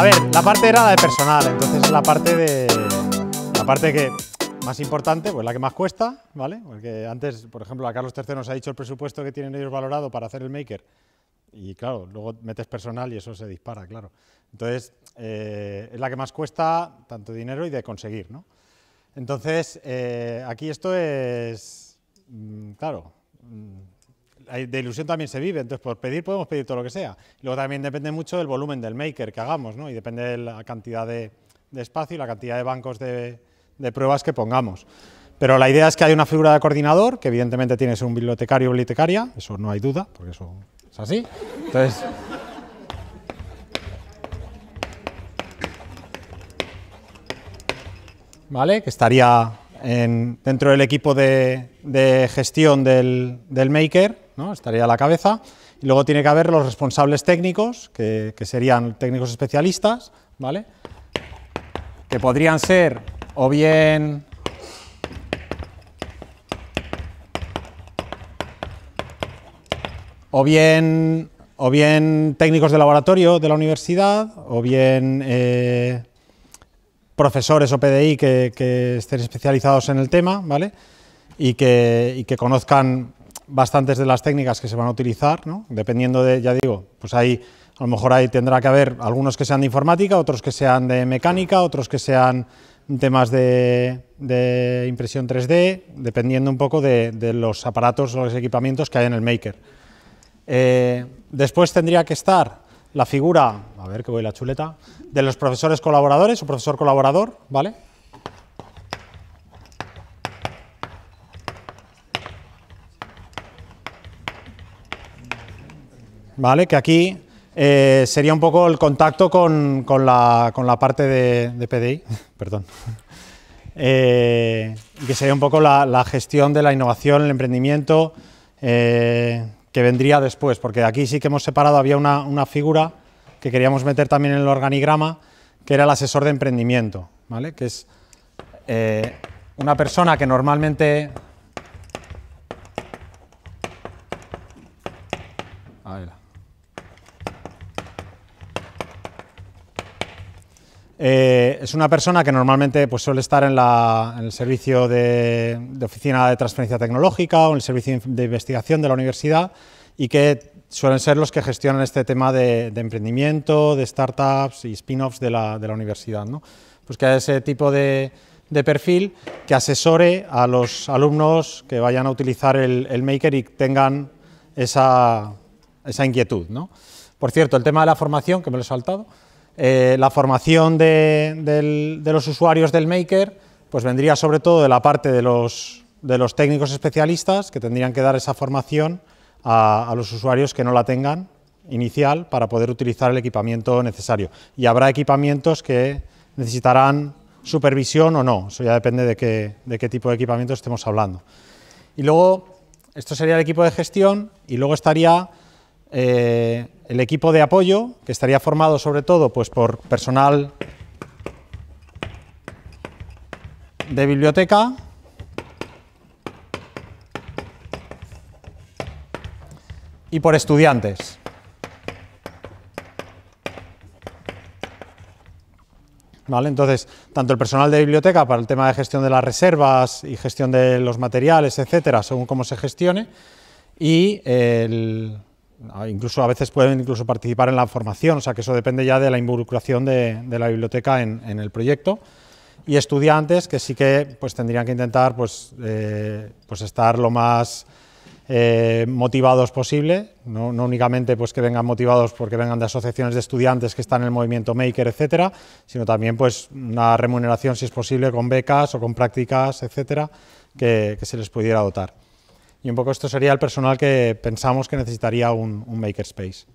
A ver, la parte era la de personal, entonces la parte de. La parte que más importante, pues la que más cuesta, ¿vale? Porque antes, por ejemplo, a Carlos III nos ha dicho el presupuesto que tienen ellos valorado para hacer el maker. Y claro, luego metes personal y eso se dispara, claro. Entonces, eh, es la que más cuesta tanto dinero y de conseguir, ¿no? Entonces, eh, aquí esto es, mm, claro, mm, de ilusión también se vive, entonces por pedir podemos pedir todo lo que sea. Luego también depende mucho del volumen del maker que hagamos, ¿no? Y depende de la cantidad de, espacio y la cantidad de bancos de, pruebas que pongamos. Pero la idea es que hay una figura de coordinador, que evidentemente tiene que ser un bibliotecario o bibliotecaria, eso no hay duda, porque eso es así. Entonces... ¿Vale? Que estaría dentro del equipo de, gestión del maker estaría a la cabeza. Y luego tiene que haber los responsables técnicos, que, serían técnicos especialistas, ¿vale? que podrían ser o bien o bien, o bien técnicos de laboratorio de la universidad, o bien eh, profesores o PDI que, estén especializados en el tema, ¿vale? Y que, y que conozcan bastantes de las técnicas que se van a utilizar, dependiendo de, ya digo, pues ahí a lo mejor ahí tendrá que haber algunos que sean de informática, otros que sean de mecánica, otros que sean temas de, impresión 3D, dependiendo un poco de, los aparatos o los equipamientos que hay en el maker. Eh, después tendría que estar la figura, a ver que voy la chuleta, de los profesores colaboradores o profesor colaborador, ¿vale? ¿vale? Que aquí eh, sería un poco el contacto con, la, parte de, PDI, perdón, eh, que sería un poco la, gestión de la innovación, el emprendimiento, eh, que vendría después, porque aquí sí que hemos separado, había una, una, figura que queríamos meter también en el organigrama, que era el asesor de emprendimiento, ¿vale? Que es una persona que normalmente Eh, es una persona que normalmente pues, suele estar en, el servicio de, oficina de transferencia tecnológica o en el servicio de investigación de la universidad y que suelen ser los que gestionan este tema de, emprendimiento, de startups y spin-offs de la, universidad. ¿no? Pues que ese tipo de, perfil que asesore a los alumnos que vayan a utilizar el, el Maker y tengan esa, esa inquietud. Por cierto, el tema de la formación, que me lo he saltado, eh, la formación de, los usuarios del Maker pues vendría sobre todo de la parte de los, de los técnicos especialistas que tendrían que dar esa formación a, los usuarios que no la tengan inicial para poder utilizar el equipamiento necesario. Y habrá equipamientos que necesitarán supervisión o no, eso ya depende de qué, de qué tipo de equipamiento estemos hablando. Y luego, esto sería el equipo de gestión y luego estaría eh, el equipo de apoyo, que estaría formado sobre todo pues, por personal de biblioteca, y por estudiantes. ¿Vale? Entonces, tanto el personal de biblioteca para el tema de gestión de las reservas y gestión de los materiales, etcétera, según cómo se gestione, y el Ah, incluso a veces pueden incluso participar en la formación, o sea que eso depende ya de la involucración de, la biblioteca en, el proyecto. Y estudiantes que sí que pues, tendrían que intentar pues, eh, pues estar lo más eh, motivados posible, no, únicamente pues, que vengan motivados porque vengan de asociaciones de estudiantes que están en el movimiento maker, etcétera, sino también pues, una remuneración, si es posible, con becas o con prácticas, etcétera, que se les pudiera dotar. Y un poco esto sería el personal que pensamos que necesitaría un, makerspace.